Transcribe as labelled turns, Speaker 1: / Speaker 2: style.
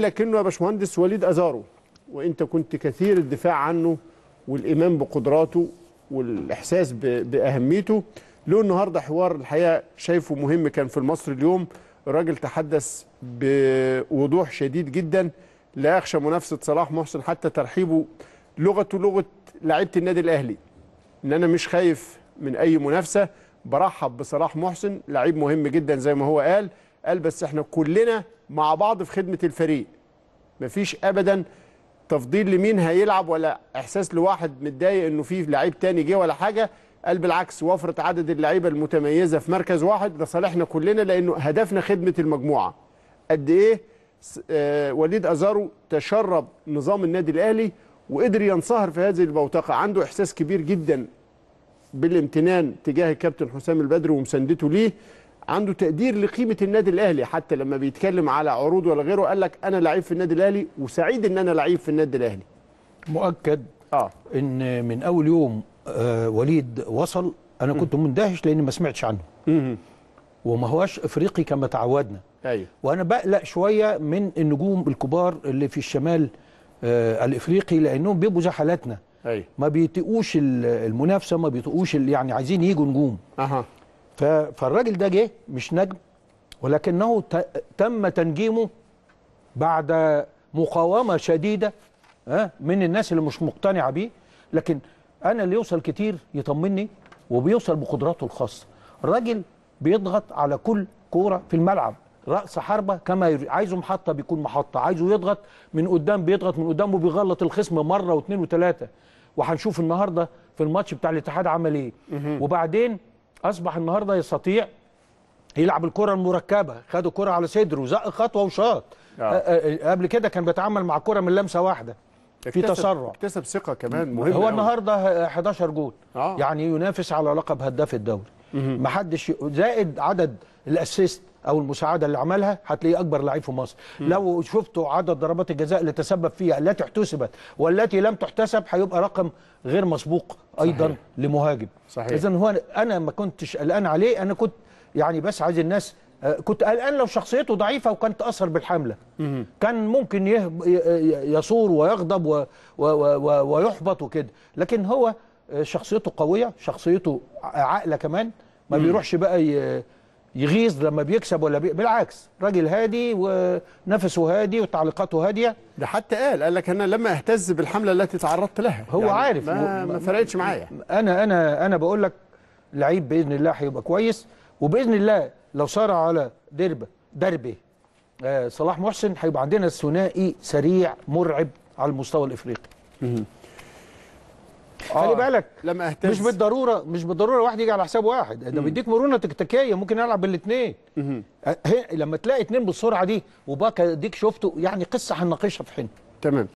Speaker 1: لكنه يا باشمهندس وليد أزارو وانت كنت كثير الدفاع عنه والايمان بقدراته والاحساس باهميته له النهارده حوار الحقيقه شايفه مهم كان في المصري اليوم الراجل تحدث بوضوح شديد جدا لا يخشى منافسه صلاح محسن حتى ترحيبه لغته لغه لعيبه النادي الاهلي ان انا مش خايف من اي منافسه برحب بصلاح محسن لعيب مهم جدا زي ما هو قال قال بس احنا كلنا مع بعض في خدمه الفريق مفيش ابدا تفضيل لمين هيلعب ولا احساس لواحد متضايق انه في لعيب تاني جه ولا حاجه قال بالعكس وفره عدد اللعيبه المتميزه في مركز واحد لصالحنا كلنا لانه هدفنا خدمه المجموعه قد ايه آه وليد ازارو تشرب نظام النادي الاهلي وقدر ينصهر في هذه البوتقه عنده احساس كبير جدا بالامتنان تجاه الكابتن حسام البدري ومساندته ليه عنده تقدير لقيمه النادي الاهلي حتى لما بيتكلم على عروض ولا غيره قال لك انا لعيب في النادي الاهلي وسعيد ان انا لعيب في النادي الاهلي
Speaker 2: مؤكد اه ان من اول يوم آه وليد وصل انا كنت مندهش لاني ما سمعتش عنه وما هواش افريقي كما تعودنا ايوه وانا بقلق شويه من النجوم الكبار اللي في الشمال آه الافريقي لانهم بيبقوا زي حالاتنا ايوه ما بيتقوش المنافسه ما بيتقوش يعني عايزين يجوا نجوم اها فالراجل ده جه مش نجم ولكنه تم تنجيمه بعد مقاومة شديدة من الناس اللي مش مقتنعة بيه لكن أنا اللي يوصل كتير يطمني وبيوصل بقدراته الخاصة الراجل بيضغط على كل كورة في الملعب رأس حربة كما عايزه محطة بيكون محطة عايزه يضغط من قدام بيضغط من قدام وبيغلط الخصم مرة واثنين وثلاثة وهنشوف النهاردة في الماتش بتاع الاتحاد عمل ايه وبعدين اصبح النهارده يستطيع يلعب الكره المركبه خدوا كره على صدره زق خطوه وشاط آه. آه،, آه،, آه، قبل كده كان بيتعامل مع كره من لمسه واحده
Speaker 1: في تسرع اكتسب ثقه كمان مهم هو
Speaker 2: النهارده 11 جول آه. يعني ينافس على لقب هداف الدوري محدش زائد عدد الاسيست او المساعده اللي عملها هتلاقيه اكبر لعيب في مصر م. لو شفتوا عدد ضربات الجزاء اللي تسبب فيها التي احتسبت والتي لم تحتسب هيبقى رقم غير مسبوق ايضا صحيح. لمهاجم صحيح اذا هو انا ما كنتش قلقان عليه انا كنت يعني بس عايز الناس آه، كنت قلقان لو شخصيته ضعيفه وكان تاثر بالحمله مم. كان ممكن يثور ويغضب و... و... و... ويحبط وكده لكن هو آه، شخصيته قويه شخصيته عاقله كمان ما بيروحش بقى يغيظ لما بيكسب ولا بي... بالعكس راجل هادي ونفسه هادي
Speaker 1: وتعليقاته هاديه ده حتى قال قال لك انا لما اهتز بالحمله التي تعرضت لها هو يعني عارف ما, ما فرقتش معايا
Speaker 2: انا انا انا بقول لك لعيب باذن الله هيبقى كويس وباذن الله لو صار على دربه دربه آه صلاح محسن هيبقى عندنا ثنائي سريع مرعب على المستوى الافريقي آه خلي بالك لما اهتز مش بالضروره مش بالضروره واحد يجي على حساب واحد ده بيديك مرونه تكتيكيه ممكن يلعب بالاثنين أه، لما تلاقي اثنين بالسرعه دي وباكا ديك شفته يعني قصه هنناقشها في حين تمام